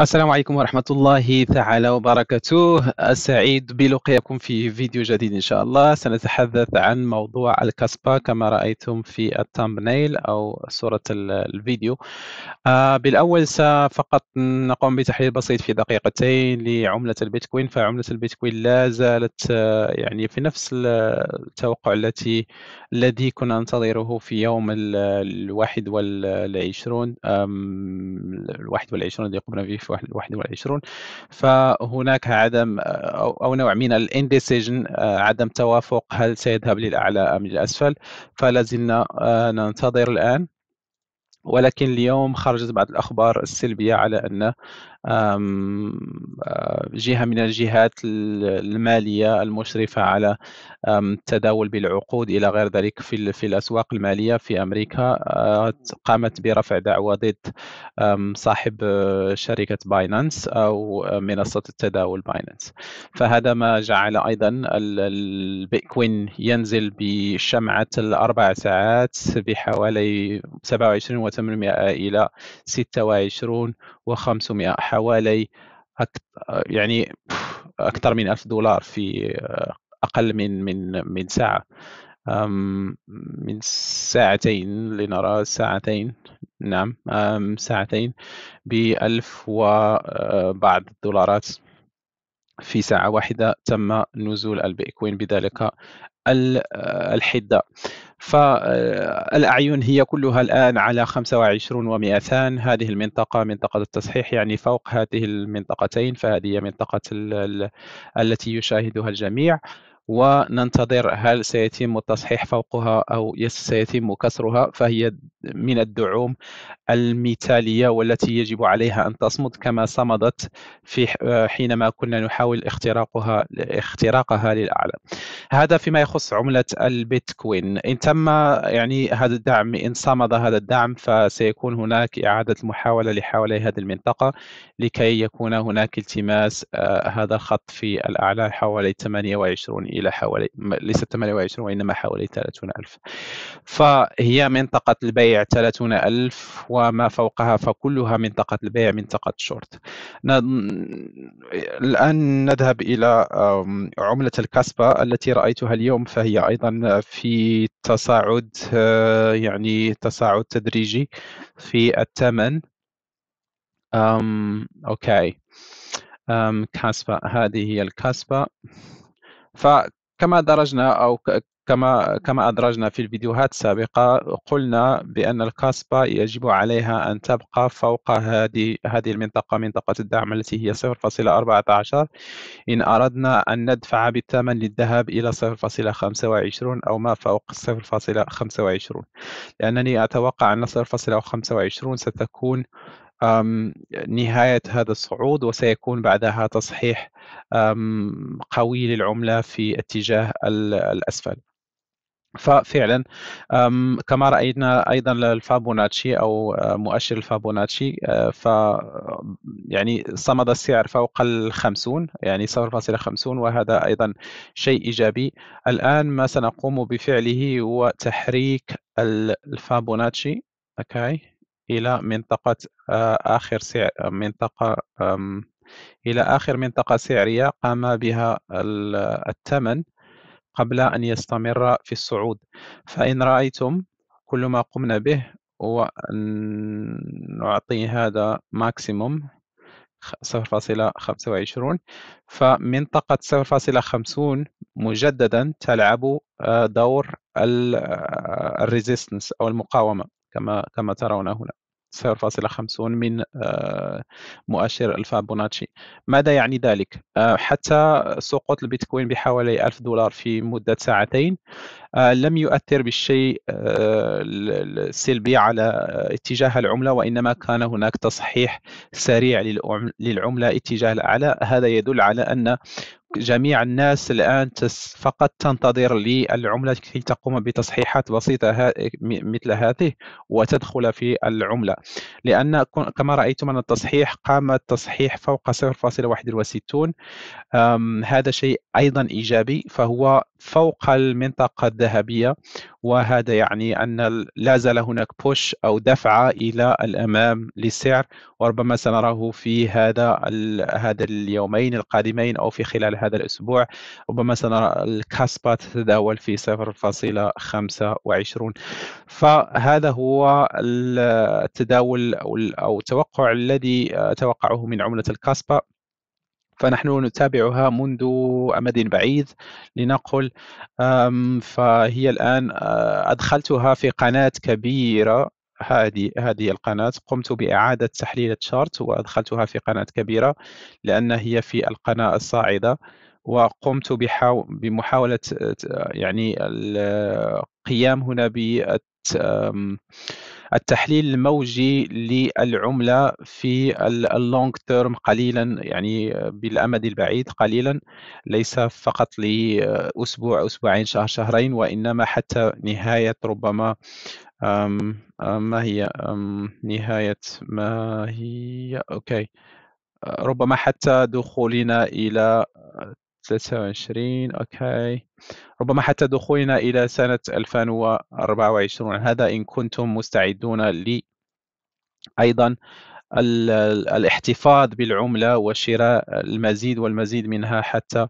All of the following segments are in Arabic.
السلام عليكم ورحمة الله تعالى وبركاته سعيد بلقياكم في فيديو جديد إن شاء الله سنتحدث عن موضوع الكاسبا كما رأيتم في التامبنيل أو صورة الفيديو آه، بالأول سفقط نقوم بتحليل بسيط في دقيقتين لعملة البيتكوين فعملة البيتكوين لا زالت آه، يعني في نفس التوقع التي الذي كنا ننتظره في يوم الواحد والعشرون الواحد والعشرون الذي قمنا به 2021 فهناك عدم أو نوع من الانديسيجن آه، عدم توافق هل سيذهب للأعلى أم للأسفل فلازلنا آه، ننتظر الآن ولكن اليوم خرجت بعض الأخبار السلبية على أن جهه من الجهات الماليه المشرفه على التداول بالعقود الى غير ذلك في في الاسواق الماليه في امريكا قامت برفع دعوى ضد صاحب شركه باينانس او منصه التداول باينانس فهذا ما جعل ايضا البيتكوين ينزل بشمعه الاربع ساعات بحوالي 27 و800 الى 26 و500 حوالي يعني اكثر من ألف دولار في اقل من من من ساعه من ساعتين لنرى ساعتين نعم ساعتين بألف وبعض آه، الدولارات في ساعة واحدة تم نزول البيتكوين بذلك آه، الحدة فالأعين هي كلها الآن على 25 و200 هذه المنطقة منطقة التصحيح يعني فوق هذه المنطقتين فهذه منطقة التي يشاهدها الجميع وننتظر هل سيتم التصحيح فوقها أو سيتم كسرها فهي من الدعوم المثالية والتي يجب عليها أن تصمد كما صمدت في حينما كنا نحاول اختراقها اختراقها للأعلى هذا فيما يخص عملة البيتكوين إن تم يعني هذا الدعم إن صمد هذا الدعم فسيكون هناك إعادة المحاولة لحوالي هذه المنطقة لكي يكون هناك التماس آه، هذا الخط في الأعلى حوالي 28 إلى حوالي ليس 28 وإنما حوالي 30 ألف فهي منطقة البيع 30 ألف وما فوقها فكلها منطقة البيع منطقة شورت الآن نذهب إلى عملة الكاسبا التي رأيتها اليوم فهي أيضا في تصاعد آه، يعني تصاعد تدريجي في الثمن أوكي كاسبا هذه هي الكاسبا فكما درجنا أو كما كما ادرجنا في الفيديوهات السابقه قلنا بان الكاسبا يجب عليها ان تبقى فوق هذه هذه المنطقه منطقه الدعم التي هي 0.14 ان اردنا ان ندفع بالثمن للذهاب الى 0.25 او ما فوق 0.25 لانني اتوقع ان 0.25 ستكون نهاية هذا الصعود وسيكون بعدها تصحيح قوي للعملة في اتجاه الأسفل ففعلا كما راينا ايضا الفابوناتشي او آه، مؤشر الفابوناتشي آه، ف يعني صمد السعر فوق ال 50 يعني 0.50 وهذا ايضا شيء ايجابي الان ما سنقوم بفعله هو تحريك الفابوناتشي اوكي الى منطقه آه، اخر سعر منطقه الى اخر منطقه سعريه قام بها الثمن قبل أن يستمر في الصعود فإن رأيتم كل ما قمنا به هو أن نعطي هذا ماكسيموم 0.25 فمنطقة 0.50 مجددا تلعب آه، دور الريزيستنس آه، أو المقاومة كما كما ترون هنا 0.50 من آه، مؤشر الفابوناتشي ماذا يعني ذلك آه، حتى سقوط البيتكوين بحوالي 1000 دولار في مدة ساعتين آه، لم يؤثر بالشيء السلبي على اتجاه العملة وإنما كان هناك تصحيح سريع للعملة اتجاه الأعلى هذا يدل على أن جميع الناس الآن فقط تنتظر للعملة كي تقوم بتصحيحات بسيطة مثل هذه وتدخل في العملة لأن كما رأيتم أن التصحيح قام التصحيح فوق 0.61 هذا شيء أيضا إيجابي فهو فوق المنطقة الذهبية وهذا يعني أن لا زال هناك بوش أو دفعة إلى الأمام للسعر وربما سنراه في هذا هذا اليومين القادمين أو في خلال هذا الأسبوع ربما سنرى الكاسبا تتداول في 0.25 فهذا هو التداول أو التوقع الذي توقعه من عملة الكاسبا فنحن نتابعها منذ أمد بعيد لنقل فهي الآن أدخلتها في قناة كبيرة هذه هذه القناة قمت بإعادة تحليل الشارت وأدخلتها في قناة كبيرة لأن هي في القناة الصاعدة وقمت بحاو... بمحاولة يعني القيام هنا ب التحليل الموجي للعمله في اللونج تيرم قليلا يعني بالامد البعيد قليلا ليس فقط لاسبوع اسبوعين شهر شهرين وانما حتى نهايه ربما أم ما هي أم نهايه ما هي اوكي ربما حتى دخولنا الى 23 اوكي ربما حتى دخولنا إلى سنة 2024 هذا إن كنتم مستعدون لي أيضا الاحتفاظ بالعملة وشراء المزيد والمزيد منها حتى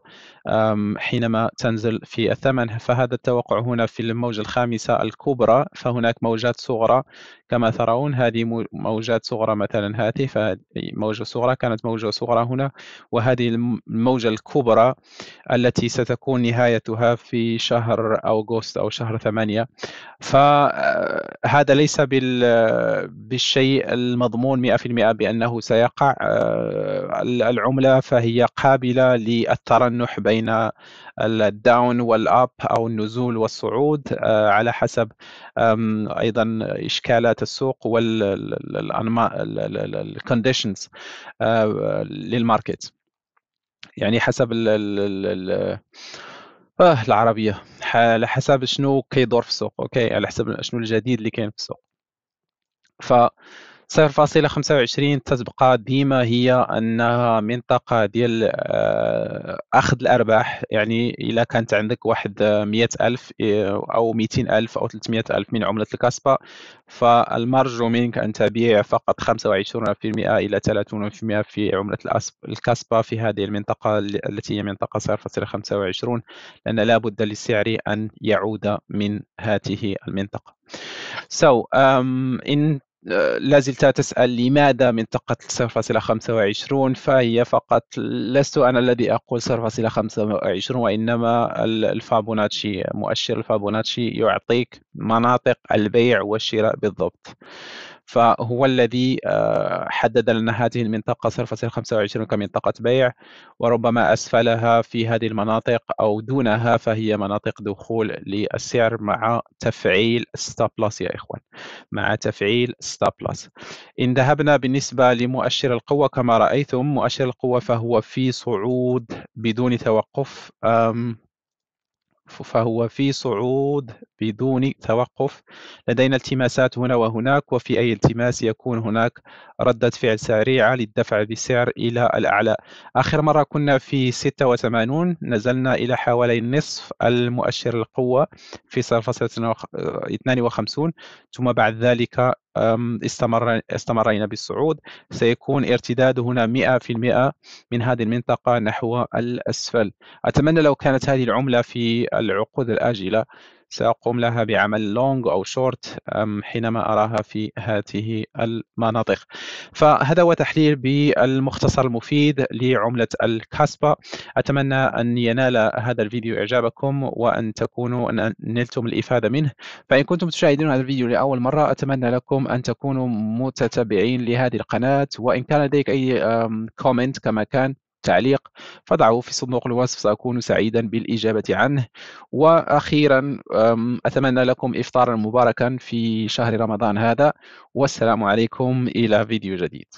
حينما تنزل في الثمن فهذا التوقع هنا في الموجة الخامسة الكبرى فهناك موجات صغرى كما ترون هذه موجات صغرى مثلا هذه فهذه موجة صغرى كانت موجة صغرى هنا وهذه الموجة الكبرى التي ستكون نهايتها في شهر أغسطس أو شهر ثمانية فهذا آه، ليس بالشيء المضمون 100% بأنه سيقع آه، العملة فهي قابلة للترنح بين الداون والاب او النزول والصعود آه، على حسب ايضا اشكالات السوق والكونديشنز آه، للماركت يعني حسب الـ الـ آه العربية على حسب شنو كيدور في السوق اوكي على حسب شنو الجديد اللي كاين في السوق ف 0.25 تتبقى ديما هي انها منطقه ديال آه، اخذ الارباح يعني الا كانت عندك واحد 100 آه، آه، الف او 200 الف او 300 الف من عمله الكاسبا فالمرجو منك ان تبيع فقط 25% الى 30% في عمله الكاسبا في هذه المنطقه التي هي منطقه 0.25 لان لابد للسعر ان يعود من هذه المنطقه So um, in لا زلت تسأل لماذا منطقة 0.25 فهي فقط لست أنا الذي أقول 0.25 وإنما الفابوناتشي مؤشر الفابوناتشي يعطيك مناطق البيع والشراء بالضبط فهو الذي آه، حدد لنا هذه المنطقة 0.25 كمنطقة بيع وربما أسفلها في هذه المناطق أو دونها فهي مناطق دخول للسعر مع تفعيل ستوب لوس يا إخوان مع تفعيل ستوب لوس إن ذهبنا بالنسبة لمؤشر القوة كما رأيتم مؤشر القوة فهو في صعود بدون توقف فهو في صعود بدون توقف لدينا التماسات هنا وهناك وفي أي التماس يكون هناك ردة فعل سريعة للدفع بسعر إلى الأعلى آخر مرة كنا في 86 نزلنا إلى حوالي نصف المؤشر القوة في 0.52 ثم بعد ذلك استمر استمرينا بالصعود سيكون ارتداد هنا 100% من هذه المنطقة نحو الأسفل أتمنى لو كانت هذه العملة في العقود الآجلة سأقوم لها بعمل لونج أو شورت حينما أراها في هذه المناطق فهذا هو تحليل بالمختصر المفيد لعملة الكاسبا أتمنى أن ينال هذا الفيديو إعجابكم وأن تكونوا أن نلتم الإفادة منه فإن كنتم تشاهدون هذا الفيديو لأول مرة أتمنى لكم أن تكونوا متتابعين لهذه القناة وإن كان لديك أي كومنت كما كان تعليق فضعه في صندوق الوصف سأكون سعيدا بالإجابة عنه وأخيرا أتمنى لكم إفطارا مباركا في شهر رمضان هذا والسلام عليكم إلى فيديو جديد